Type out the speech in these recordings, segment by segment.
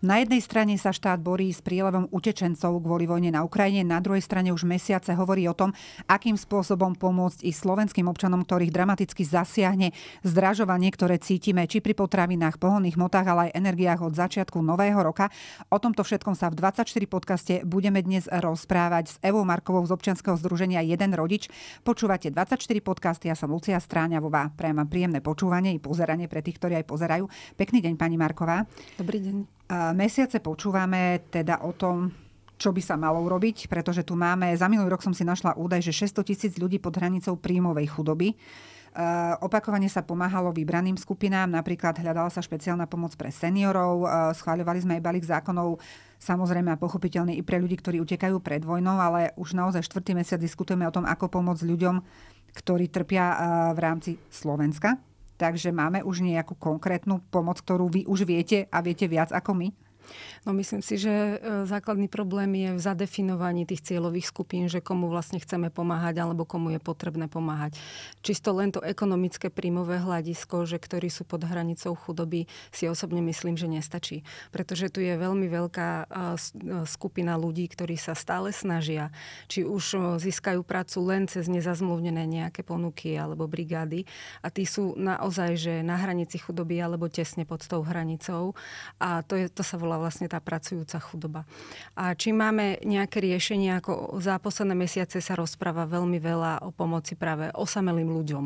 Na jednej strane sa štát borí s prílevom utečencov kvôli vojne na Ukrajine, na druhej strane už mesiace hovorí o tom, akým spôsobom pomôcť i slovenským občanom, ktorých dramaticky zasiahne zdražovanie, ktoré cítime či pri potravinách, pohonných motách, ale aj energiách od začiatku nového roka. O tomto všetkom sa v 24 podcaste budeme dnes rozprávať s Evou Markovou z občianskeho združenia Jeden rodič. Počúvate 24 podcasty ja som Lucia Stráňavová. Prajem vám príjemné počúvanie i pozeranie pre tých, ktorí aj pozerajú. Pekný deň, pani Marková. Dobrý deň. Mesiace počúvame teda o tom, čo by sa malo urobiť, pretože tu máme, za minulý rok som si našla údaj, že 600 tisíc ľudí pod hranicou príjmovej chudoby. E, opakovane sa pomáhalo vybraným skupinám, napríklad hľadala sa špeciálna pomoc pre seniorov, e, schváľovali sme aj balík zákonov, samozrejme a pochopiteľne i pre ľudí, ktorí utekajú pred vojnou, ale už naozaj štvrtý mesiac diskutujeme o tom, ako pomôcť ľuďom, ktorí trpia e, v rámci Slovenska. Takže máme už nejakú konkrétnu pomoc, ktorú vy už viete a viete viac ako my? No myslím si, že e, základný problém je v zadefinovaní tých cieľových skupín, že komu vlastne chceme pomáhať alebo komu je potrebné pomáhať. Čisto len to ekonomické príjmové hľadisko, že ktorí sú pod hranicou chudoby, si osobne myslím, že nestačí. Pretože tu je veľmi veľká e, e, skupina ľudí, ktorí sa stále snažia, či už získajú prácu len cez nezazmluvnené nejaké ponuky alebo brigády a tí sú naozaj že na hranici chudoby alebo tesne pod tou hranicou a to, je, to sa volá vlastne tá pracujúca chudoba. A či máme nejaké riešenia, ako za posledné mesiace sa rozpráva veľmi veľa o pomoci práve osamelým ľuďom.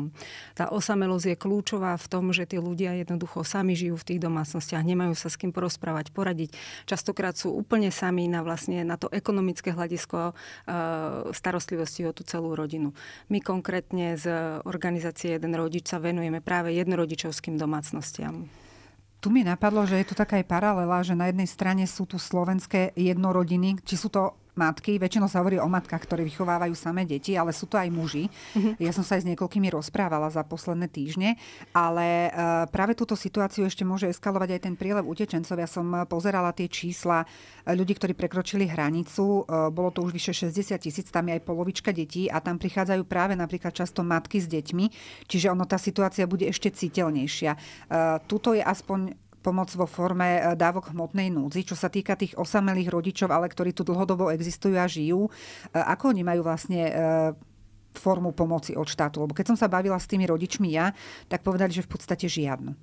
Tá osamelosť je kľúčová v tom, že tí ľudia jednoducho sami žijú v tých domácnostiach, nemajú sa s kým porozprávať, poradiť. Častokrát sú úplne sami na, vlastne, na to ekonomické hľadisko starostlivosti o tú celú rodinu. My konkrétne z organizácie Jeden rodič sa venujeme práve jednorodičovským domácnostiam. Tu mi napadlo, že je tu taká aj paralela, že na jednej strane sú tu slovenské jednorodiny, či sú to matky, väčšinou sa hovorí o matkách, ktoré vychovávajú samé deti, ale sú to aj muži. Uh-huh. Ja som sa aj s niekoľkými rozprávala za posledné týždne, ale eh, práve túto situáciu ešte môže eskalovať aj ten prílev utečencov. Ja som eh, pozerala tie čísla eh, ľudí, ktorí prekročili hranicu. Bolo to už vyše 60 tisíc, tam je aj polovička detí a tam prichádzajú práve napríklad často matky s deťmi, čiže ono tá situácia bude ešte citeľnejšia. Tuto je aspoň pomoc vo forme e, dávok hmotnej núdzi, čo sa týka tých osamelých rodičov, ale ktorí tu dlhodobo existujú a žijú. E, ako oni majú vlastne e, formu pomoci od štátu? Lebo keď som sa bavila s tými rodičmi ja, tak povedali, že v podstate žiadnu.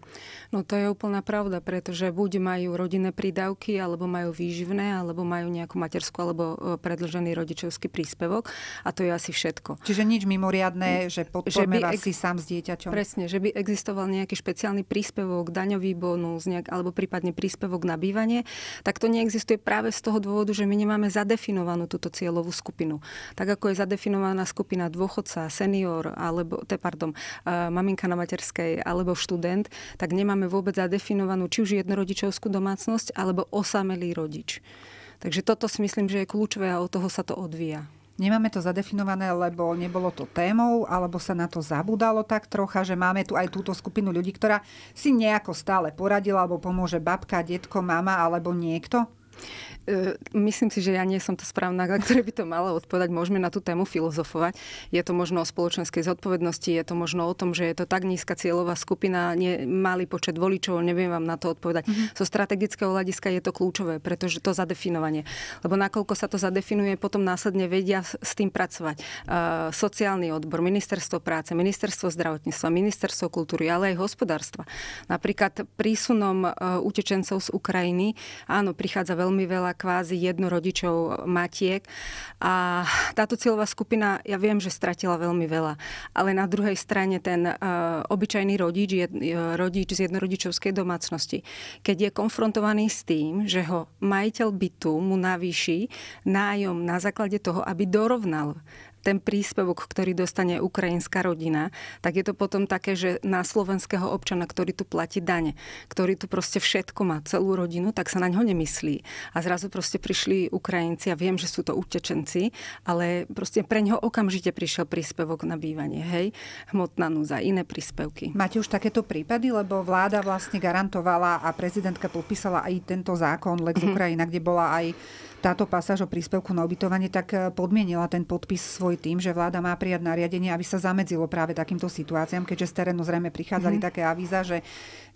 No to je úplná pravda, pretože buď majú rodinné prídavky, alebo majú výživné, alebo majú nejakú materskú alebo e, predlžený rodičovský príspevok a to je asi všetko. Čiže nič mimoriadné, že podporme že vás si sám s dieťaťom. Presne, že by existoval nejaký špeciálny príspevok, daňový bonus nejak, alebo prípadne príspevok na bývanie, tak to neexistuje práve z toho dôvodu, že my nemáme zadefinovanú túto cieľovú skupinu. Tak ako je zadefinovaná skupina dvo- dôchodca, senior, alebo, te, pardon, e, maminka na materskej, alebo študent, tak nemáme vôbec zadefinovanú či už jednorodičovskú domácnosť, alebo osamelý rodič. Takže toto si myslím, že je kľúčové a od toho sa to odvíja. Nemáme to zadefinované, lebo nebolo to témou, alebo sa na to zabudalo tak trocha, že máme tu aj túto skupinu ľudí, ktorá si nejako stále poradila, alebo pomôže babka, detko, mama alebo niekto? E, myslím si, že ja nie som tá správna, ktoré by to mala odpovedať. Môžeme na tú tému filozofovať. Je to možno o spoločenskej zodpovednosti, je to možno o tom, že je to tak nízka cieľová skupina, nie, malý počet voličov, neviem vám na to odpovedať. Mm-hmm. Zo so strategického hľadiska je to kľúčové, pretože to zadefinovanie. Lebo nakoľko sa to zadefinuje, potom následne vedia s tým pracovať. E, sociálny odbor, ministerstvo práce, ministerstvo zdravotníctva, ministerstvo kultúry, ale aj hospodárstva. Napríklad prísunom e, utečencov z Ukrajiny, áno, prichádza veľmi veľa veľa kvázi jednorodičov eh, matiek a táto cieľová skupina, ja viem, že stratila veľmi veľa, ale na druhej strane ten uh, obyčajný rodič, jed, eh, rodič z jednorodičovskej domácnosti, keď je konfrontovaný s tým, že ho majiteľ bytu mu navýši nájom na základe toho, aby dorovnal ten príspevok, ktorý dostane ukrajinská rodina, tak je to potom také, že na slovenského občana, ktorý tu platí dane, ktorý tu proste všetko má, celú rodinu, tak sa na ňo nemyslí. A zrazu proste prišli Ukrajinci, a viem, že sú to utečenci, ale proste pre ňoho okamžite prišiel príspevok na bývanie, hej, hmotná núza, iné príspevky. Máte už takéto prípady, lebo vláda vlastne garantovala a prezidentka podpísala aj tento zákon Lex mhm. Ukrajina, kde bola aj táto pasáž o príspevku na ubytovanie, tak podmienila ten podpis svoj nepokoj tým, že vláda má prijať nariadenie, aby sa zamedzilo práve takýmto situáciám, keďže z terénu zrejme prichádzali mm-hmm. také avíza, že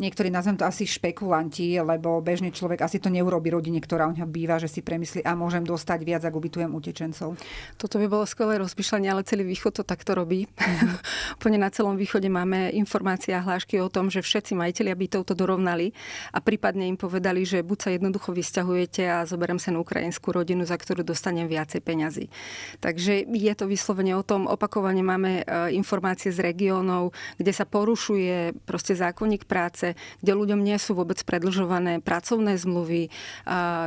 niektorí nazvem to asi špekulanti, lebo bežný človek asi to neurobi rodine, ktorá u ňa býva, že si premyslí a môžem dostať viac, ak ubytujem utečencov. Toto by bolo skvelé rozmýšľanie, ale celý východ to takto robí. Mm-hmm. Plne na celom východe máme informácie a hlášky o tom, že všetci majiteľia by to dorovnali a prípadne im povedali, že buď sa jednoducho vysťahujete a zoberiem sa na ukrajinskú rodinu, za ktorú dostanem viacej peňazí. Takže je to to vyslovene o tom. Opakovane máme e, informácie z regiónov, kde sa porušuje proste zákonník práce, kde ľuďom nie sú vôbec predlžované pracovné zmluvy, e,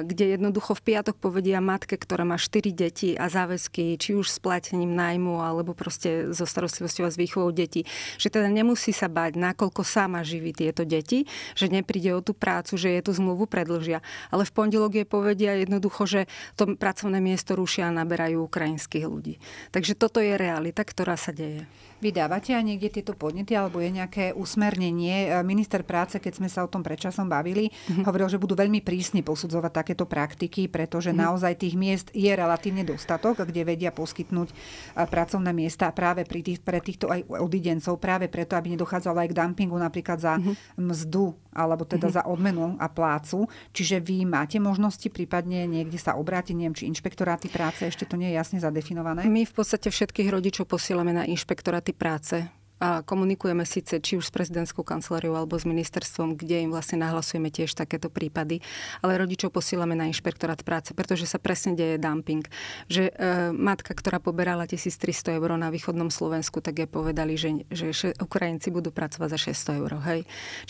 kde jednoducho v piatok povedia matke, ktorá má 4 deti a záväzky, či už s platením nájmu, alebo proste so starostlivosťou a s výchovou detí, že teda nemusí sa bať, nakoľko sama živí tieto deti, že nepríde o tú prácu, že je tú zmluvu predlžia. Ale v pondelok je povedia jednoducho, že to pracovné miesto rušia a naberajú ukrajinských ľudí. Takže toto je realita, ktorá sa deje. Vy dávate aj niekde tieto podnety, alebo je nejaké usmernenie? E, minister práce, keď sme sa o tom predčasom bavili, mm-hmm. hovoril, že budú veľmi prísne posudzovať takéto praktiky, pretože mm-hmm. naozaj tých miest je relatívne dostatok, kde vedia poskytnúť e, pracovné miesta práve pri tých, pre týchto aj odidencov, práve preto, aby nedochádzalo aj k dumpingu napríklad za mm-hmm. mzdu alebo teda mm-hmm. za odmenu a plácu. Čiže vy máte možnosti prípadne niekde sa obrátiť, neviem, či inšpektoráty práce, ešte to nie je jasne zadefinované? My v podstate všetkých rodičov posielame na inšpektoráty štáty práce a komunikujeme síce či už s prezidentskou kanceláriou alebo s ministerstvom, kde im vlastne nahlasujeme tiež takéto prípady, ale rodičov posílame na inšpektorát práce, pretože sa presne deje dumping. Že e, matka, ktorá poberala 1300 eur na východnom Slovensku, tak je povedali, že, že Ukrajinci budú pracovať za 600 eur. Hej?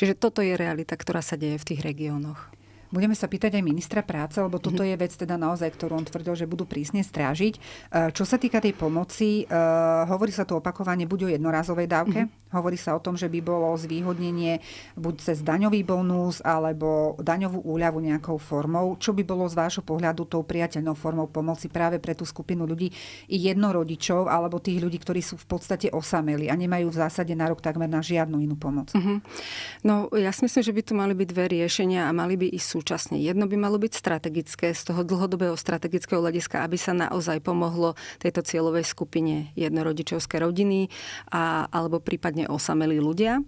Čiže toto je realita, ktorá sa deje v tých regiónoch. Budeme sa pýtať aj ministra práce, lebo mhm. toto je vec teda naozaj, ktorú on tvrdil, že budú prísne strážiť. E, čo sa týka tej pomoci, e, hovorí sa tu opakovane buď o jednorazovej dávke, mhm. hovorí sa o tom, že by bolo zvýhodnenie buď cez daňový bonus alebo daňovú úľavu nejakou formou. Čo by bolo z vášho pohľadu tou priateľnou formou pomoci práve pre tú skupinu ľudí, jednorodičov alebo tých ľudí, ktorí sú v podstate osameli a nemajú v zásade nárok takmer na žiadnu inú pomoc? mm No ja si myslím, že by tu mali byť dve riešenia a mali by ísť súčasne. Jedno by malo byť strategické, z toho dlhodobého strategického hľadiska, aby sa naozaj pomohlo tejto cieľovej skupine jednorodičovské rodiny a, alebo prípadne osamelí ľudia.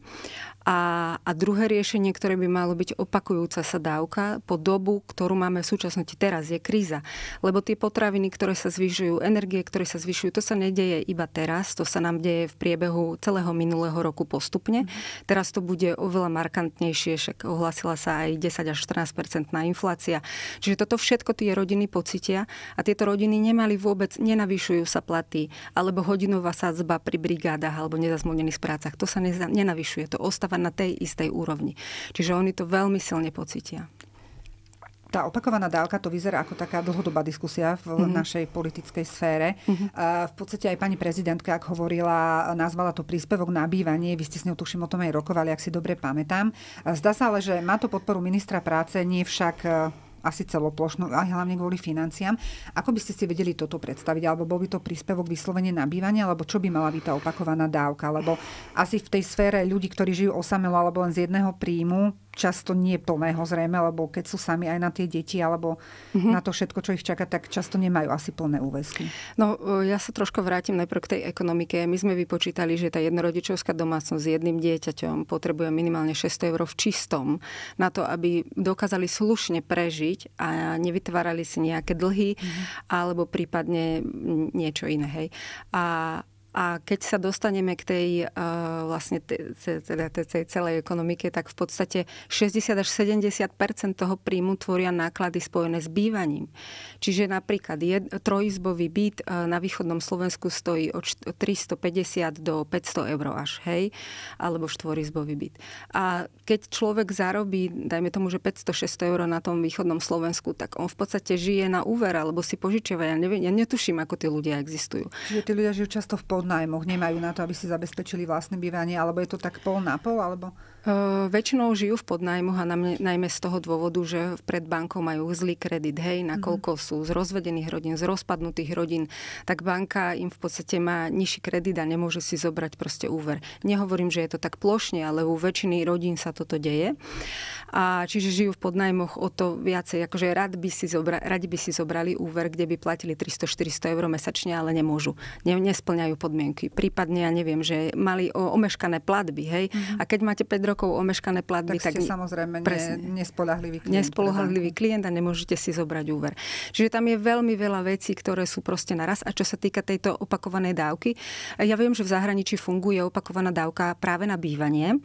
A, a druhé riešenie, ktoré by malo byť opakujúca sa dávka po dobu, ktorú máme v súčasnosti teraz, je kríza. Lebo tie potraviny, ktoré sa zvyšujú, energie, ktoré sa zvyšujú, to sa nedeje iba teraz, to sa nám deje v priebehu celého minulého roku postupne. Mm. Teraz to bude oveľa markantnejšie, však ohlasila sa aj 10 až 14 percentná inflácia. Čiže toto všetko tie rodiny pocitia a tieto rodiny nemali vôbec, nenavyšujú sa platy, alebo hodinová sadzba pri brigádach alebo nezazmluvnených prácach. To sa nenavyšuje, to ostáva zostáva na tej istej úrovni. Čiže oni to veľmi silne pocítia. Tá opakovaná dávka to vyzerá ako taká dlhodobá diskusia v mm-hmm. našej politickej sfére. Mm-hmm. V podstate aj pani prezidentka, ak hovorila, nazvala to príspevok na bývanie. Vy ste s ňou tuším o tom aj rokovali, ak si dobre pamätám. Zdá sa ale, že má to podporu ministra práce, nie však asi celoplošnú, ale hlavne kvôli financiám. Ako by ste si vedeli toto predstaviť? Alebo bol by to príspevok vyslovene na bývanie, alebo čo by mala byť tá opakovaná dávka? Lebo asi v tej sfére ľudí, ktorí žijú osamelo alebo len z jedného príjmu, často nie plného zrejme, lebo keď sú sami aj na tie deti alebo mm-hmm. na to všetko, čo ich čaká, tak často nemajú asi plné úväzky. No e, ja sa trošku vrátim najprv k tej ekonomike. My sme vypočítali, že tá jednorodičovská domácnosť s jedným dieťaťom potrebuje minimálne 600 eur v čistom na to, aby dokázali slušne prežiť žiť a nevytvárali si nejaké dlhy mm-hmm. alebo prípadne niečo iné. Hej. A a keď sa dostaneme k tej, uh, vlastne te, teda tej celej ekonomike, tak v podstate 60 až 70 toho príjmu tvoria náklady spojené s bývaním. Čiže napríklad jed, trojizbový byt uh, na východnom Slovensku stojí od 350 do 500 eur až, hej, alebo štvorizbový byt. A keď človek zarobí, dajme tomu, že 500-600 eur na tom východnom Slovensku, tak on v podstate žije na úver alebo si požičiava. Ja, neviem, ja netuším, ako tí ľudia existujú. Čiže tí ľudia žijú často v Polsku podnájmoch nemajú na to, aby si zabezpečili vlastné bývanie, alebo je to tak pol na pol, alebo... Väčšinou žijú v podnajmoch a najmä z toho dôvodu, že pred bankou majú zlý kredit, hej, nakoľko mhm. sú z rozvedených rodín, z rozpadnutých rodín, tak banka im v podstate má nižší kredit a nemôže si zobrať proste úver. Nehovorím, že je to tak plošne, ale u väčšiny rodín sa toto deje. A čiže žijú v podnajmoch o to viacej, akože rad by si zobra, radi by si zobrali úver, kde by platili 300-400 eur mesačne, ale nemôžu. Ne, nesplňajú podmienky. Prípadne, ja neviem, že mali o, omeškané platby, hej. Mm-hmm. A keď máte 5 rokov omeškané platby. Tak ste tak, samozrejme presne, nespolahlivý klient. Nespolahlivý teda. klient a nemôžete si zobrať úver. Čiže tam je veľmi veľa vecí, ktoré sú proste naraz. A čo sa týka tejto opakovanej dávky, ja viem, že v zahraničí funguje opakovaná dávka práve na bývanie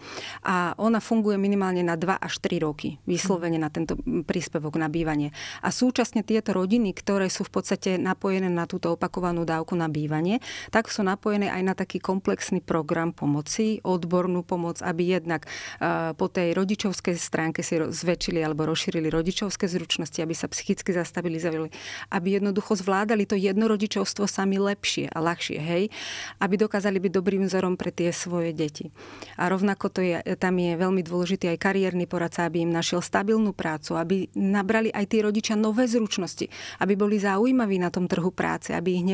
a ona funguje minimálne na 2 až 3 roky, vyslovene na tento príspevok na bývanie. A súčasne tieto rodiny, ktoré sú v podstate napojené na túto opakovanú dávku na bývanie, tak sú napojené aj na taký komplexný program pomoci, odbornú pomoc, aby jednak Eh, po tej rodičovskej stránke si zväčšili alebo rozšírili rodičovské zručnosti, aby sa psychicky zastabilizovali, aby jednoducho zvládali to jednorodičovstvo sami lepšie a ľahšie, hej, aby dokázali byť dobrým vzorom pre tie svoje deti. A rovnako to je, tam je veľmi dôležitý aj kariérny poradca, aby im našiel stabilnú prácu, aby nabrali aj tí rodičia nové zručnosti, aby boli zaujímaví na tom trhu práce, aby ich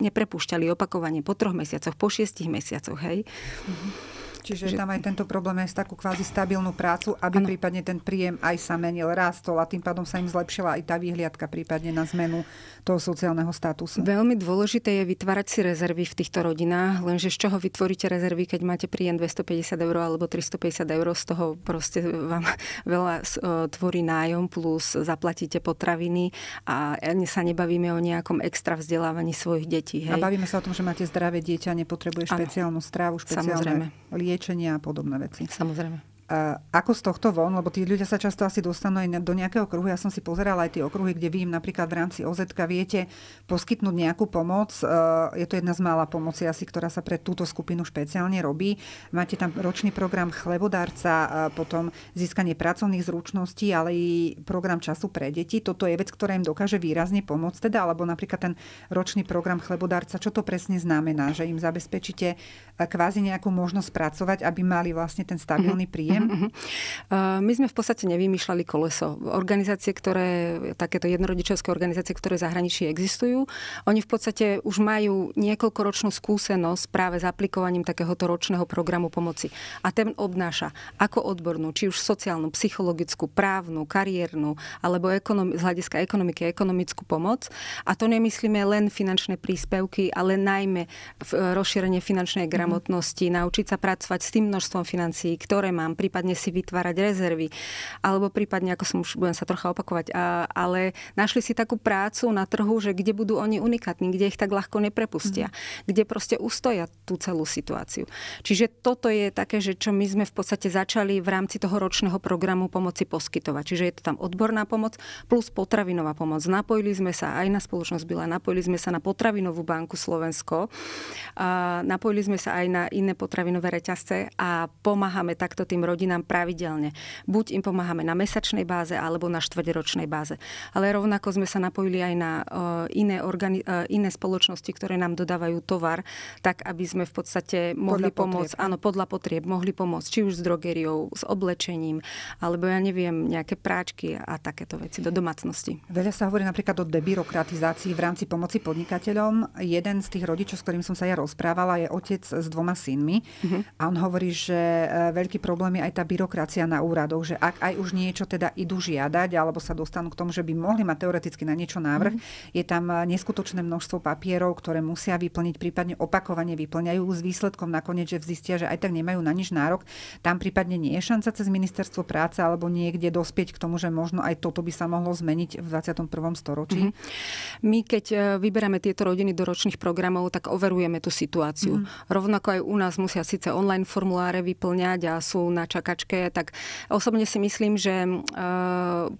neprepúšťali opakovane po troch mesiacoch, po šiestich mesiacoch, hej. Mm-hmm. Čiže že... tam aj tento problém je s takú kvázi stabilnú prácu, aby ano. prípadne ten príjem aj sa menil, rástol a tým pádom sa im zlepšila aj tá výhliadka prípadne na zmenu toho sociálneho statusu. Veľmi dôležité je vytvárať si rezervy v týchto rodinách, lenže z čoho vytvoríte rezervy, keď máte príjem 250 eur alebo 350 eur, z toho proste vám veľa tvorí nájom plus zaplatíte potraviny a sa nebavíme o nejakom extra vzdelávaní svojich detí. Hej. A bavíme sa o tom, že máte zdravé dieťa, nepotrebuje špeciálnu ano. strávu, špeciálne Samozrejme liečenia a podobné veci. Samozrejme ako z tohto von, lebo tí ľudia sa často asi dostanú aj do nejakého kruhu. Ja som si pozerala aj tie okruhy, kde vy im napríklad v rámci OZ viete poskytnúť nejakú pomoc. E, je to jedna z mála pomoci asi, ktorá sa pre túto skupinu špeciálne robí. Máte tam ročný program chlebodárca, e, potom získanie pracovných zručností, ale i program času pre deti. Toto je vec, ktorá im dokáže výrazne pomôcť. Teda, alebo napríklad ten ročný program chlebodárca, čo to presne znamená, že im zabezpečíte e, kvázi nejakú možnosť pracovať, aby mali vlastne ten stabilný mhm. príjem Rozumiem. Uh-huh. Mhm, mhm. Uh, my sme v podstate nevymýšľali koleso. Organizácie, ktoré, takéto jednorodičovské organizácie, ktoré v zahraničí existujú, oni v podstate už majú niekoľkoročnú skúsenosť práve s aplikovaním takéhoto ročného programu pomoci. A ten obnáša ako odbornú, či už sociálnu, psychologickú, právnu, kariérnu, alebo ekonom- z hľadiska ekonomiky, ekonomickú pomoc. A to nemyslíme len finančné príspevky, ale najmä v, eh, rozšírenie finančnej mhm. gramotnosti, mm. naučiť sa pracovať s tým množstvom financií, ktoré mám, pri prípadne si vytvárať rezervy, alebo prípadne, ako som už budem sa trocha opakovať, a, ale našli si takú prácu na trhu, že kde budú oni unikátni, kde ich tak ľahko neprepustia, mm. kde proste ustoja tú celú situáciu. Čiže toto je také, že čo my sme v podstate začali v rámci toho ročného programu pomoci poskytovať. Čiže je to tam odborná pomoc plus potravinová pomoc. Napojili sme sa aj na spoločnosť Bila, napojili sme sa na potravinovú banku Slovensko, a napojili sme sa aj na iné potravinové reťazce a pomáhame takto tým rodinám rodinám pravidelne. Buď im pomáhame na mesačnej báze alebo na štvrťročnej báze. Ale rovnako sme sa napojili aj na e, iné, organi- e, iné spoločnosti, ktoré nám dodávajú tovar, tak aby sme v podstate mohli podľa pomôcť, potrieb. áno, podľa potrieb mohli pomôcť, či už s drogeriou, s oblečením, alebo ja neviem, nejaké práčky a takéto veci do domácnosti. Veľa sa hovorí napríklad o debirokratizácii v rámci pomoci podnikateľom. Jeden z tých rodičov, s ktorým som sa ja rozprávala, je otec s dvoma synmi uh-huh. a on hovorí, že e, veľký problém je aj tá byrokracia na úradoch, že ak aj už niečo teda idú žiadať alebo sa dostanú k tomu, že by mohli mať teoreticky na niečo návrh, mm. je tam eh, neskutočné množstvo papierov, ktoré musia vyplniť, prípadne opakovane vyplňajú s výsledkom nakoniec, že zistia, že aj tak nemajú na nič nárok. Tam prípadne nie je šanca cez ministerstvo práce alebo niekde dospieť k tomu, že možno aj toto by sa mohlo zmeniť v 21. storočí. Mm-hmm. My keď eh, vyberáme tieto rodiny do ročných programov, tak overujeme tú situáciu. Mm-hmm. Rovnako aj u nás musia síce online formuláre vyplňať a sú na čakačke, tak osobne si myslím, že eh,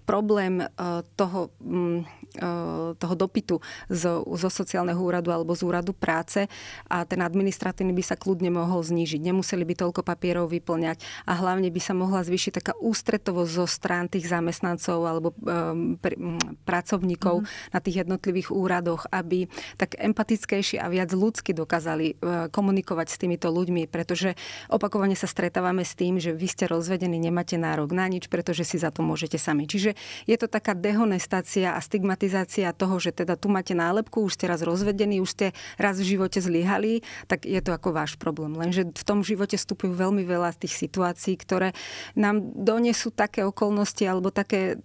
problém eh, toho mm, Eh, toho dopytu zo, zo sociálneho úradu alebo z úradu práce a ten administratívny by sa kľudne mohol znížiť. Nemuseli by toľko papierov vyplňať a hlavne by sa mohla zvýšiť taká ústretovosť zo strán tých zamestnancov alebo eh, pr- pracovníkov mm. na tých jednotlivých úradoch, aby tak empatickejšie a viac ľudsky dokázali eh, komunikovať s týmito ľuďmi, pretože opakovane sa stretávame s tým, že vy ste rozvedení, nemáte nárok na nič, pretože si za to môžete sami. Čiže je to taká dehonestácia a stigmatizácia stigmatizácia toho, že teda tu máte nálepku, už ste raz rozvedení, už ste raz v živote zlyhali, tak je to ako váš problém. Lenže v tom živote vstupujú veľmi veľa z tých situácií, ktoré nám donesú také okolnosti alebo také,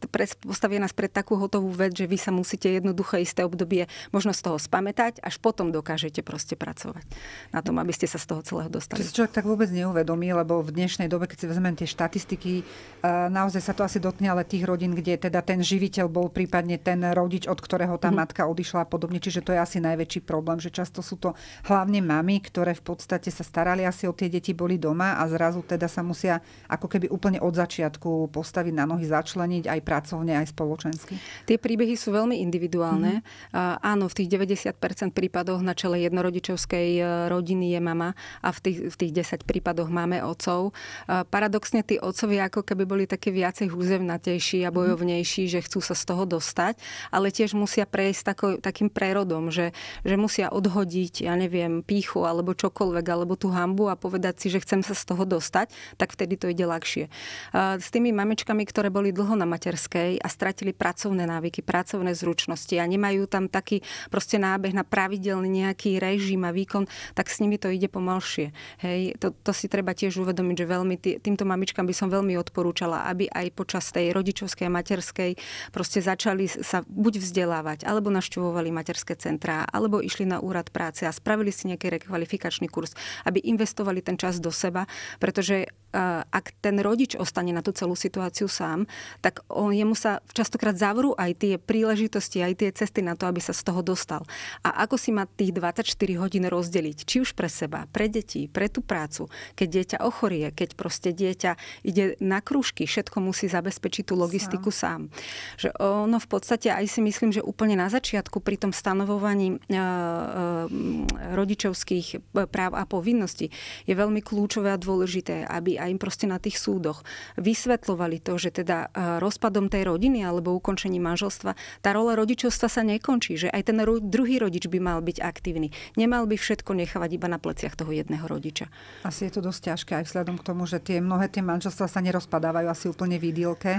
postavia nás pred takú hotovú vec, že vy sa musíte jednoduché isté obdobie možno z toho spamätať, až potom dokážete proste pracovať na tom, aby ste sa z toho celého dostali. Čo človek tak vôbec neuvedomí, lebo v dnešnej dobe, keď si vezmem tie štatistiky, eh, naozaj sa to asi dotkne ale tých rodín, kde teda ten živiteľ bol prípadne ten rodič rodič, od ktorého tá mm matka odišla a podobne. Čiže to je asi najväčší problém, že často sú to hlavne mamy, ktoré v podstate sa starali asi o tie deti, boli doma a zrazu teda sa musia ako keby úplne od začiatku postaviť na nohy, začleniť aj pracovne, aj spoločensky. Tie príbehy sú veľmi individuálne. mm A áno, v tých 90% prípadoch na čele jednorodičovskej e, rodiny je mama a v tých, v tých 10 prípadoch máme otcov. A e, paradoxne tí otcovia ako keby boli také viacej húzevnatejší a mhm. bojovnejší, že chcú sa z toho dostať ale tiež musia prejsť tako, takým prerodom, že, že musia odhodiť, ja neviem, píchu alebo čokoľvek, alebo tú hambu a povedať si, že chcem sa z toho dostať, tak vtedy to ide ľahšie. S tými mamečkami, ktoré boli dlho na materskej a stratili pracovné návyky, pracovné zručnosti a nemajú tam taký proste nábeh na pravidelný nejaký režim a výkon, tak s nimi to ide pomalšie. Hej, to, to si treba tiež uvedomiť, že veľmi tý, týmto mamičkám by som veľmi odporúčala, aby aj počas tej rodičovskej a materskej proste začali sa buď vzdelávať, alebo naštevovali materské centrá, alebo išli na úrad práce a spravili si nejaký rekvalifikačný kurz, aby investovali ten čas do seba, pretože ak ten rodič ostane na tú celú situáciu sám, tak on, jemu sa častokrát zavrú aj tie príležitosti, aj tie cesty na to, aby sa z toho dostal. A ako si má tých 24 hodín rozdeliť, či už pre seba, pre deti, pre tú prácu, keď dieťa ochorie, keď proste dieťa ide na krúžky, všetko musí zabezpečiť tú logistiku sám. sám. Že ono v podstate aj si myslím, že úplne na začiatku pri tom stanovovaní e, e, rodičovských e, práv a povinností je veľmi kľúčové a dôležité, aby aj a im proste na tých súdoch vysvetlovali to, že teda e, rozpadom tej rodiny alebo ukončením manželstva tá rola rodičovstva sa nekončí, že aj ten druhý rodič by mal byť aktívny. Nemal by všetko nechávať iba na pleciach toho jedného rodiča. Asi je to dosť ťažké aj vzhľadom k tomu, že tie mnohé tie manželstva sa nerozpadávajú asi úplne v idylke.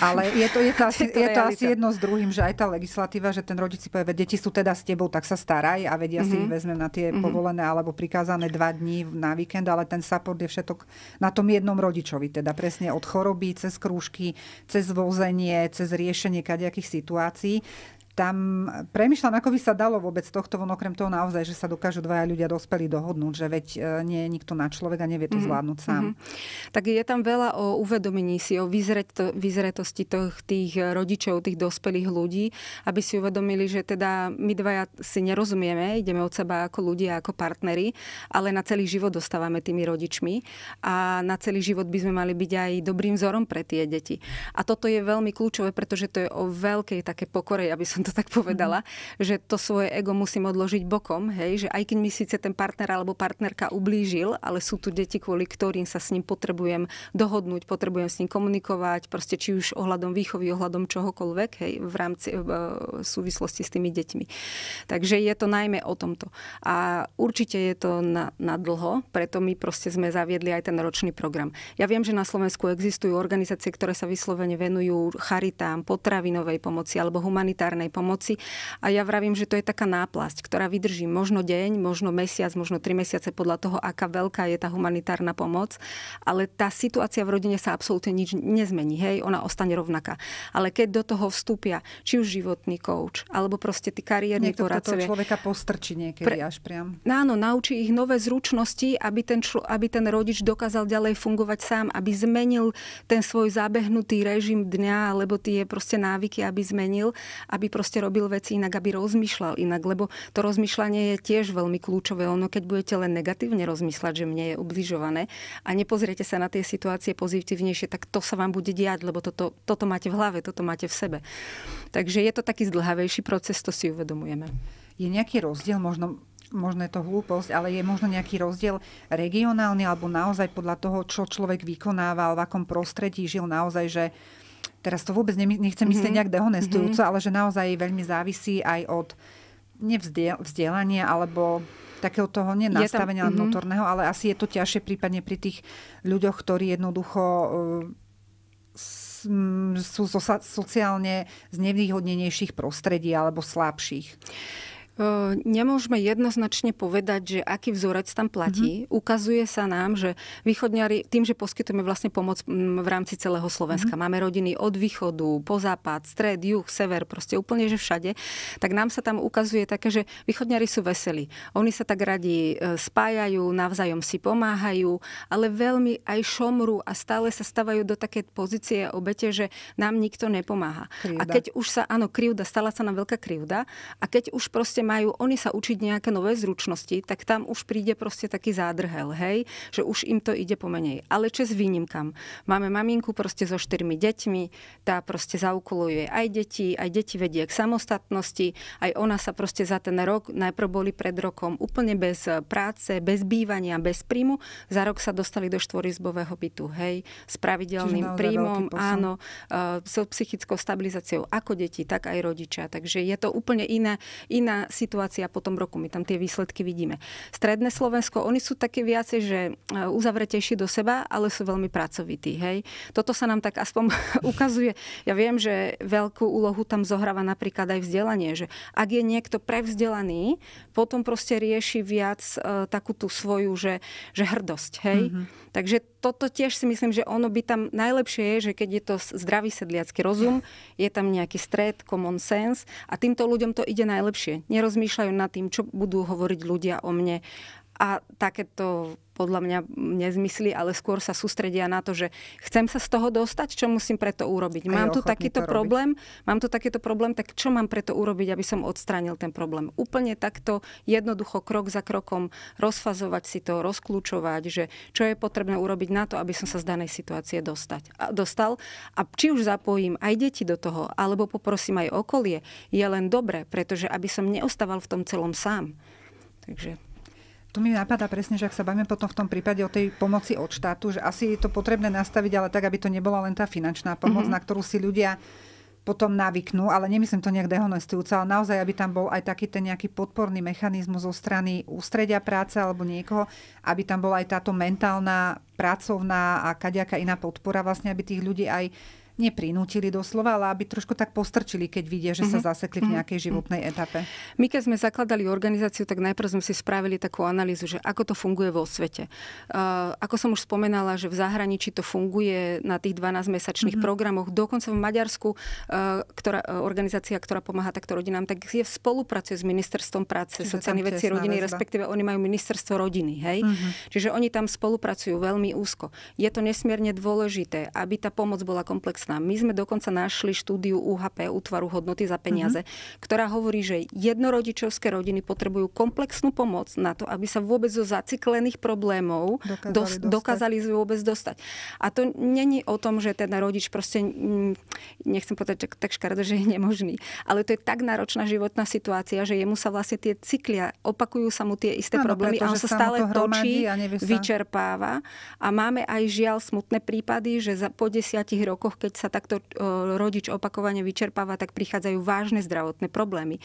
Ale je to, je to, asi, je to, asi jedno s druhým, že aj tá legislatíva, že ten rodič si povie, deti sú teda s tebou, tak sa staraj a vedia mm-hmm. si ich mhm. vezme na tie mm-hmm. povolené alebo prikázané dva dní na víkend, ale ten support je všetok na tom jednom rodičovi, teda presne od choroby, cez krúžky, cez vozenie, cez riešenie kadejakých situácií tam premyšľam, ako by sa dalo vôbec tohto von, okrem toho naozaj, že sa dokážu dvaja ľudia dospelí dohodnúť, že veď e, nie je nikto na človeka, nevie to mhm, zvládnuť sám. Mm-hmm. Tak je tam veľa o uvedomení si, o vyzreto, vyzretosti to, tých e, rodičov, tých dospelých ľudí, aby si uvedomili, že teda my dvaja si nerozumieme, ideme od seba ako ľudia, ako partnery, ale na celý život dostávame tými rodičmi a na celý život by sme mali byť aj dobrým vzorom pre tie deti. A toto je veľmi kľúčové, pretože to je o veľkej také pokore, aby som to tak povedala, mm. že to svoje ego musím odložiť bokom, hej, že aj keď mi síce ten partner alebo partnerka ublížil, ale sú tu deti, kvôli ktorým sa s ním potrebujem dohodnúť, potrebujem s ním komunikovať, proste či už ohľadom výchovy, ohľadom čohokoľvek, hej, v rámci v, súvislosti s tými deťmi. Takže je to najmä o tomto. A určite je to na, na dlho, preto my proste sme zaviedli aj ten ročný program. Ja viem, že na Slovensku existujú organizácie, ktoré sa vyslovene venujú charitám, potravinovej pomoci alebo humanitárnej pomoci pomoci. A ja vravím, že to je taká náplasť, ktorá vydrží možno deň, možno mesiac, možno tri mesiace podľa toho, aká veľká je tá humanitárna pomoc. Ale tá situácia v rodine sa absolútne nič nezmení. Hej, ona ostane rovnaká. Ale keď do toho vstúpia či už životný kouč, alebo proste tí kariérni Niekto poradcovia. človeka postrčí niekedy pre, až priam. Áno, naučí ich nové zručnosti, aby ten, člo, aby ten rodič dokázal ďalej fungovať sám, aby zmenil ten svoj zabehnutý režim dňa, alebo tie proste návyky, aby zmenil, aby proste robil veci inak, aby rozmýšľal inak, lebo to rozmýšľanie je tiež veľmi kľúčové. Ono, keď budete len negatívne rozmýšľať, že mne je ubližované a nepozriete sa na tie situácie pozitívnejšie, tak to sa vám bude diať, lebo toto, toto máte v hlave, toto máte v sebe. Takže je to taký zdlhavejší proces, to si uvedomujeme. Je nejaký rozdiel možno možno je to hlúposť, ale je možno nejaký rozdiel regionálny alebo naozaj podľa toho, čo človek vykonával, v akom prostredí žil naozaj, že teraz to vôbec nechcem mm-hmm. nejak dehonestujúco, mm-hmm. ale že naozaj veľmi závisí aj od nevzdelania alebo takého toho nenastavenia tam, mhm. vnútorného, mm-hmm. ale asi je to ťažšie prípadne pri tých ľuďoch, ktorí jednoducho e, sú zo sociálne z nevýhodnenejších prostredí alebo slabších. Nemôžeme jednoznačne povedať, že aký vzorec tam platí. Mm-hmm. Ukazuje sa nám, že východňari, tým, že poskytujeme vlastne pomoc v rámci celého Slovenska, mm-hmm. máme rodiny od východu, po západ, stred, juh, sever, proste úplne, že všade, tak nám sa tam ukazuje také, že východňari sú veselí. Oni sa tak radi e, spájajú, navzájom si pomáhajú, ale veľmi aj šomru a stále sa stavajú do také pozície obete, že nám nikto nepomáha. Krivda. A keď už sa, áno, krivda, stala sa nám veľká krivda a keď už proste majú oni sa učiť nejaké nové zručnosti, tak tam už príde proste taký zádrhel, hej, že už im to ide pomenej. Ale čes výnimkam. Máme maminku proste so štyrmi deťmi, tá proste zaukoluje aj deti, aj deti vedie k samostatnosti, aj ona sa proste za ten rok, najprv boli pred rokom úplne bez eh, práce, bez bývania, bez príjmu, za rok sa dostali do štvorizbového bytu, hej, s pravidelným príjmom, áno, s eh, so psychickou stabilizáciou ako deti, tak aj rodičia. Takže je to úplne iná, iná situácia po tom roku. My tam tie výsledky vidíme. Stredné Slovensko, oni sú také viacej, že e, uzavretejší do seba, ale sú veľmi pracovití. Hej. Toto sa nám tak aspoň ukazuje. Ja viem, že veľkú úlohu tam zohráva napríklad aj vzdelanie, že ak je niekto prevzdelaný, potom proste rieši viac e, takú tú svoju, že, že hrdosť. Hej. Mm-hmm. Takže toto tiež si myslím, že ono by tam najlepšie je, že keď je to zdravý sedliacký rozum, je tam nejaký stred, common sense a týmto ľuďom to ide najlepšie. Nie nerozmýšľajú nad tým, čo budú hovoriť ľudia o mne a takéto podľa mňa nezmysly, ale skôr sa sústredia na to, že chcem sa z toho dostať, čo musím preto urobiť. Mám tu takýto problém, robiť. mám tu takýto problém, tak čo mám preto urobiť, aby som odstránil ten problém. Úplne takto jednoducho krok za krokom rozfazovať si to, rozklúčovať, že čo je potrebné urobiť na to, aby som sa z danej situácie dostať, a dostal. A či už zapojím aj deti do toho, alebo poprosím aj okolie, je len dobre, pretože aby som neostával v tom celom sám. Takže tu mi napadá presne, že ak sa bavíme potom v tom prípade o tej pomoci od štátu, že asi je to potrebné nastaviť, ale tak, aby to nebola len tá finančná pomoc, mm-hmm. na ktorú si ľudia potom navyknú, ale nemyslím to nejak dehonestujúce, ale naozaj, aby tam bol aj taký ten nejaký podporný mechanizmus zo strany ústredia práce alebo niekoho, aby tam bola aj táto mentálna, pracovná a kaďaká iná podpora, vlastne, aby tých ľudí aj neprinútili doslova, ale aby trošku tak postrčili, keď vidia, že sa mhm. zasekli v mhm. nejakej životnej etape. My keď sme zakladali organizáciu, tak najprv sme si spravili takú analýzu, že ako to funguje vo svete. Uh, ako som už spomenala, že v zahraničí to funguje na tých 12-mesačných mm-hmm. programoch, dokonca v Maďarsku, uh, ktorá, uh, organizácia, ktorá pomáha takto rodinám, tak je spolupracuje s ministerstvom práce, sociálnych vecí rodiny, väzba. respektíve oni majú ministerstvo rodiny. Hej? Mm-hmm. Čiže oni tam spolupracujú veľmi úzko. Je to nesmierne dôležité, aby tá pomoc bola komplexná budúcna. My sme dokonca našli štúdiu UHP, útvaru hodnoty za peniaze, mm-hmm. ktorá hovorí, že jednorodičovské rodiny potrebujú komplexnú pomoc na to, aby sa vôbec zo zaciklených problémov dokázali, dos- dostať. vôbec dostať. A to není o tom, že ten rodič proste, mm, nechcem povedať tak škaredo, že je nemožný, ale to je tak náročná životná situácia, že jemu sa vlastne tie cyklia, opakujú sa mu tie isté ano, problémy a on sa stále točí, a sa... vyčerpáva. A máme aj žiaľ smutné prípady, že za, po desiatich rokoch, keď sa takto e, rodič opakovane vyčerpáva, tak prichádzajú vážne zdravotné problémy.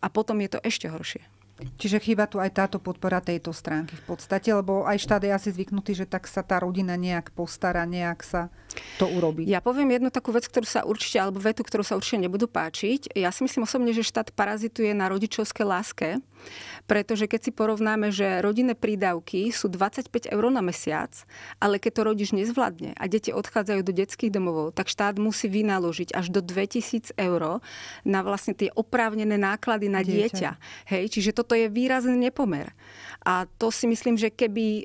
A potom je to ešte horšie. Čiže chýba tu aj táto podpora tejto stránky v podstate, lebo aj štát je asi zvyknutý, že tak sa tá rodina nejak postará, nejak sa to urobí. Ja poviem jednu takú vec, ktorú sa určite, alebo vetu, ktorú sa určite nebudú páčiť. Ja si myslím osobne, že štát parazituje na rodičovské láske, pretože keď si porovnáme, že rodinné prídavky sú 25 eur na mesiac, ale keď to rodič nezvládne a deti odchádzajú do detských domovov, tak štát musí vynaložiť až do 2000 eur na vlastne tie oprávnené náklady na dieťa. dieťa. Hej, čiže to toto je výrazný nepomer. A to si myslím, že keby eh,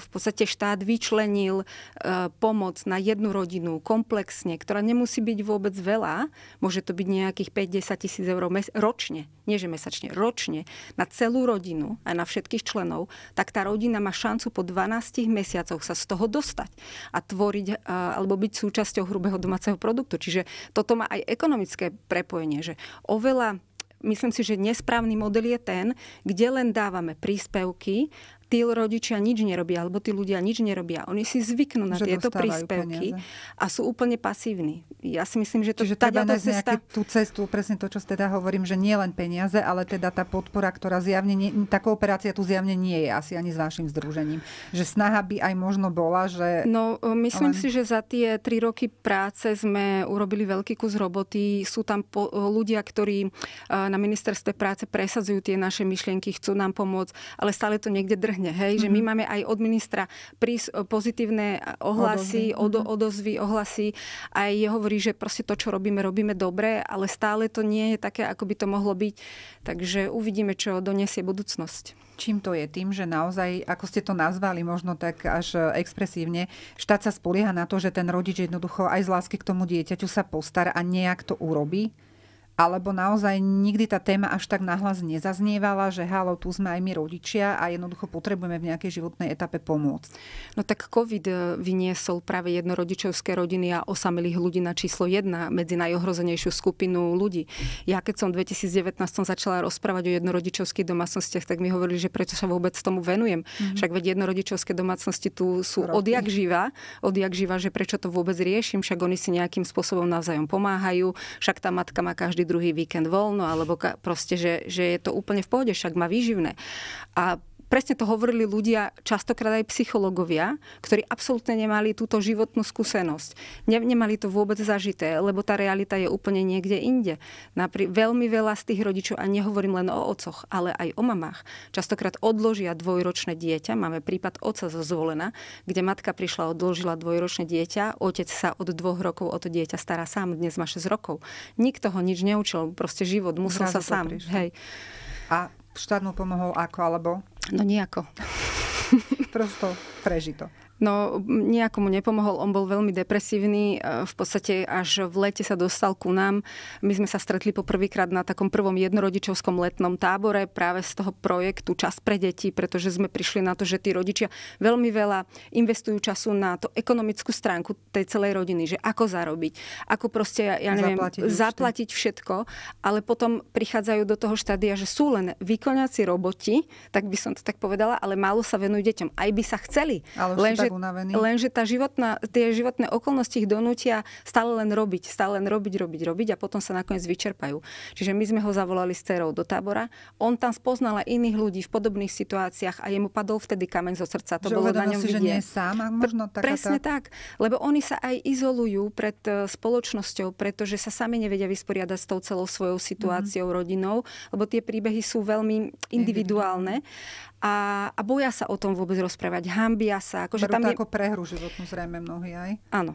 v podstate štát vyčlenil eh, pomoc na jednu rodinu komplexne, ktorá nemusí byť vôbec veľa, môže to byť nejakých 5-10 tisíc eur ročne, nie že mesačne, ročne, na celú rodinu a na všetkých členov, tak tá rodina má šancu po 12 mesiacoch sa z toho dostať a tvoriť eh, alebo byť súčasťou hrubého domáceho produktu. Čiže toto má aj ekonomické prepojenie, že oveľa Myslím si, že nesprávny model je ten, kde len dávame príspevky tí rodičia nič nerobia, alebo tí ľudia nič nerobia. Oni si zvyknú na že tieto príspevky peniaze. a sú úplne pasívni. Ja si myslím, že to Čiže teda tá cesta... tú cestu, presne to, čo teda hovorím, že nie len peniaze, ale teda tá podpora, ktorá zjavne, nie, tá kooperácia tu zjavne nie je asi ani s vašim združením. Že snaha by aj možno bola, že... No, e, myslím len... si, že za tie tri roky práce sme urobili veľký kus roboty. Sú tam po, e, ľudia, ktorí e, na ministerstve práce presadzujú tie naše myšlienky, chcú nám pomôcť, ale stále to niekde drhne trhne. Hej? Mm-hmm. Že my mhm. máme aj od ministra prís, pozitívne ohlasy, odozvy. Odo, mhm. odozvy, ohlasy. Aj hovorí, že proste to, čo robíme, robíme dobre, ale stále to nie je také, ako by to mohlo byť. Takže uvidíme, čo donesie budúcnosť. Čím to je? Tým, že naozaj, ako ste to nazvali, možno tak až e, expresívne, štát sa spolieha na to, že ten rodič jednoducho aj z lásky k tomu dieťaťu sa postará a nejak to urobí? alebo naozaj nikdy tá téma až tak nahlas nezaznievala, že halo, tu sme aj my rodičia a jednoducho potrebujeme v nejakej životnej etape pomôcť. No tak COVID e, vyniesol práve jednorodičovské rodiny a osamelých ľudí na číslo 1 medzi najohrozenejšiu skupinu ľudí. Ja keď som v 2019 som začala rozprávať o jednorodičovských domácnostiach, tak mi hovorili, že prečo sa vôbec tomu venujem. Mm-hmm. Však veď jednorodičovské domácnosti tu sú odjak živa, odjak živa, že prečo to vôbec riešim, však oni si nejakým spôsobom navzájom pomáhajú, však tá matka má každý druhý víkend voľno, alebo ka, proste, že, že je to úplne v pohode, však má výživné. A presne to hovorili ľudia, častokrát aj psychológovia, ktorí absolútne nemali túto životnú skúsenosť. Nemali to vôbec zažité, lebo tá realita je úplne niekde inde. Napri- veľmi veľa z tých rodičov, a nehovorím len o ococh, ale aj o mamách, častokrát odložia dvojročné dieťa. Máme prípad oca zo Zvolena, kde matka prišla, odložila dvojročné dieťa, otec sa od dvoch rokov o to dieťa stará sám, dnes má 6 rokov. Nikto ho nič neučil, proste život, musel Zrazu sa sám. Hej. A Štát mu pomohol ako alebo? No nejako. Prosto prežito. No, nejako mu nepomohol, on bol veľmi depresívny, e, v podstate až v lete sa dostal ku nám. My sme sa stretli poprvýkrát na takom prvom jednorodičovskom letnom tábore práve z toho projektu Čas pre deti, pretože sme prišli na to, že tí rodičia veľmi veľa investujú času na to ekonomickú stránku tej celej rodiny, že ako zarobiť, ako proste, ja neviem, zaplatiť, zaplatiť všetko, ale potom prichádzajú do toho štádia, že sú len výkonáci roboti, tak by som to tak povedala, ale málo sa venujú deťom. Aj by sa chceli, ale len, lenže, unavený. Lenže tá životná, tie životné okolnosti ich donútia stále len robiť, stále len robiť, robiť, robiť a potom sa nakoniec vyčerpajú. Čiže my sme ho zavolali s cerou do tábora. On tam spoznal aj iných ľudí v podobných situáciách a jemu padol vtedy kameň zo srdca. To že bolo na ňom si, vidieť. že nie je sám a možno taká Presne tá... tak, lebo oni sa aj izolujú pred e, spoločnosťou, pretože sa sami nevedia vysporiadať s tou celou svojou situáciou, mm-hmm. rodinou, lebo tie príbehy sú veľmi individuálne a, a boja sa o tom vôbec rozprávať, hambia sa, akože tam je... ako prehru životnú zrejme mnohí aj. Áno,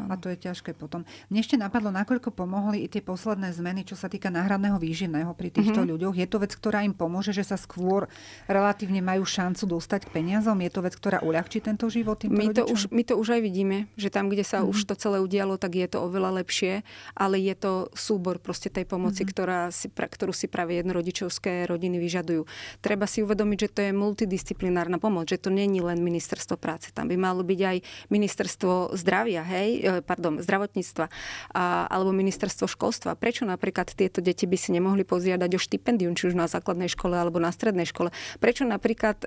a to je ťažké potom. Mne ešte napadlo, nakoľko pomohli i tie posledné zmeny, čo sa týka náhradného výživného pri týchto mm-hmm. ľuďoch. Je to vec, ktorá im pomôže, že sa skôr relatívne majú šancu dostať k peniazom? Je to vec, ktorá uľahčí tento život tým my to, už, my to už aj vidíme, že tam, kde sa mm-hmm. už mhm. to celé udialo, tak je to oveľa lepšie, ale je to súbor proste tej pomoci, mm-hmm. ktorá si, ktorú si práve jednorodičovské rodiny vyžadujú. Treba si uvedomiť, že to je multidisciplinárna pomoc, že to není len ministerstvo práce. Tam by malo byť aj ministerstvo zdravia, hej, E, pardon, zdravotníctva a, alebo ministerstvo školstva. Prečo napríklad tieto deti by si nemohli požiadať o štipendium, či už na základnej škole alebo na strednej škole? Prečo napríklad e,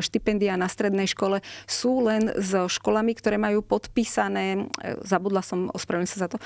štipendia na strednej škole sú len s školami, ktoré majú podpísané, e, zabudla som, ospravedlňujem sa za to,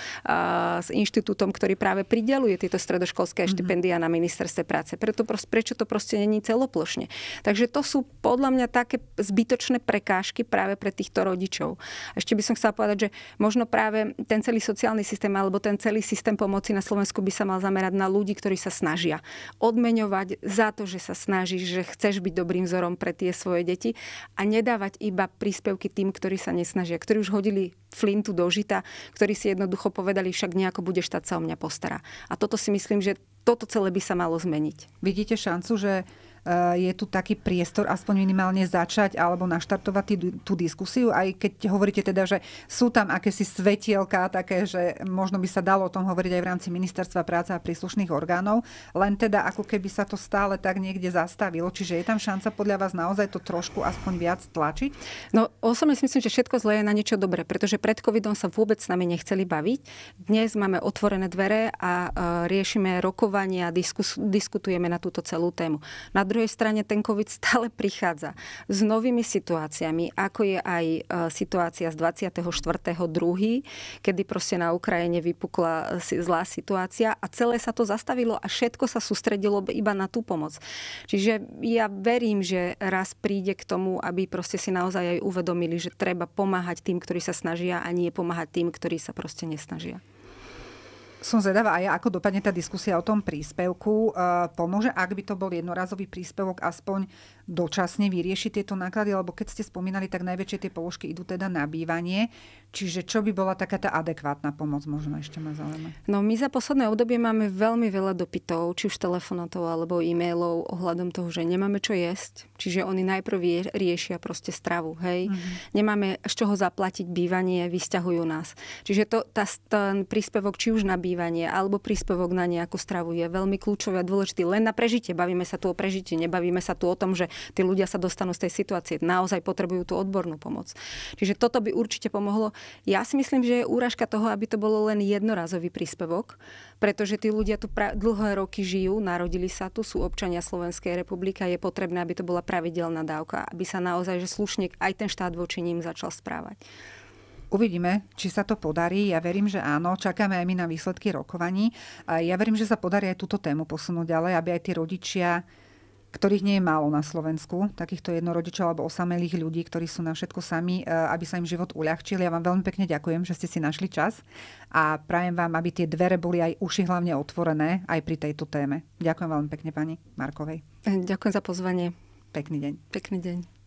s inštitútom, ktorý práve prideluje tieto stredoškolské mm-hmm. štipendia na ministerstve práce. Preto, prečo to proste není celoplošne? Takže to sú podľa mňa také zbytočné prekážky práve pre týchto rodičov. Ešte by som chcela povedať, že možno práve ten celý sociálny systém alebo ten celý systém pomoci na Slovensku by sa mal zamerať na ľudí, ktorí sa snažia odmeňovať za to, že sa snažíš, že chceš byť dobrým vzorom pre tie svoje deti a nedávať iba príspevky tým, ktorí sa nesnažia, ktorí už hodili flintu do žita, ktorí si jednoducho povedali, však nejako bude štát sa o mňa postará. A toto si myslím, že toto celé by sa malo zmeniť. Vidíte šancu, že Eh, je tu taký priestor aspoň minimálne začať alebo naštartovať tý, tú diskusiu, aj keď hovoríte teda, že sú tam akési svetielka také, že možno by sa dalo o tom hovoriť aj v rámci ministerstva práce a príslušných orgánov, len teda ako keby sa to stále tak niekde zastavilo. Čiže je tam šanca podľa vás naozaj to trošku aspoň viac tlačiť? No osobne si myslím, že všetko zlé je na niečo dobré, pretože pred covidom sa vôbec s nami nechceli baviť. Dnes máme otvorené dvere a eh, riešime rokovania, diskus, diskutujeme na túto celú tému. Na druhej strane ten COVID stále prichádza s novými situáciami, ako je aj e, situácia z 24.2., kedy proste na Ukrajine vypukla e, zlá situácia a celé sa to zastavilo a všetko sa sústredilo iba na tú pomoc. Čiže ja verím, že raz príde k tomu, aby proste si naozaj aj uvedomili, že treba pomáhať tým, ktorí sa snažia a nie pomáhať tým, ktorí sa proste nesnažia. Som zvedavá aj ja, ako dopadne tá diskusia o tom príspevku. E, pomôže, ak by to bol jednorazový príspevok aspoň dočasne vyrieši tieto náklady, lebo keď ste spomínali, tak najväčšie tie položky idú teda na bývanie. Čiže čo by bola taká tá adekvátna pomoc, možno ešte ma zaujíma. No my za posledné obdobie máme veľmi veľa dopytov, či už telefonátov alebo e-mailov ohľadom toho, že nemáme čo jesť. Čiže oni najprv riešia proste stravu, hej. Mm-hmm. Nemáme z čoho zaplatiť bývanie, vysťahujú nás. Čiže to, tá, ten príspevok či už na bývanie alebo príspevok na nejakú stravu je veľmi kľúčový a dôležitý. Len na prežitie. Bavíme sa tu o prežitie, nebavíme sa tu o tom, že tí ľudia sa dostanú z tej situácie. Naozaj potrebujú tú odbornú pomoc. Čiže toto by určite pomohlo. Ja si myslím, že je úražka toho, aby to bolo len jednorazový príspevok, pretože tí ľudia tu pra- dlhé roky žijú, narodili sa tu, sú občania Slovenskej republiky a je potrebné, aby to bola pravidelná dávka, aby sa naozaj že slušne aj ten štát voči ním začal správať. Uvidíme, či sa to podarí. Ja verím, že áno. Čakáme aj my na výsledky rokovaní. Ja verím, že sa podarí aj túto tému posunúť ďalej, aby aj tí rodičia ktorých nie je málo na Slovensku, takýchto jednorodičov alebo osamelých ľudí, ktorí sú na všetko sami, e, aby sa im život uľahčil. Ja vám veľmi pekne ďakujem, že ste si našli čas a prajem vám, aby tie dvere boli aj uši hlavne otvorené aj pri tejto téme. Ďakujem veľmi pekne pani Markovej. Ďakujem za pozvanie. Pekný deň. Pekný deň.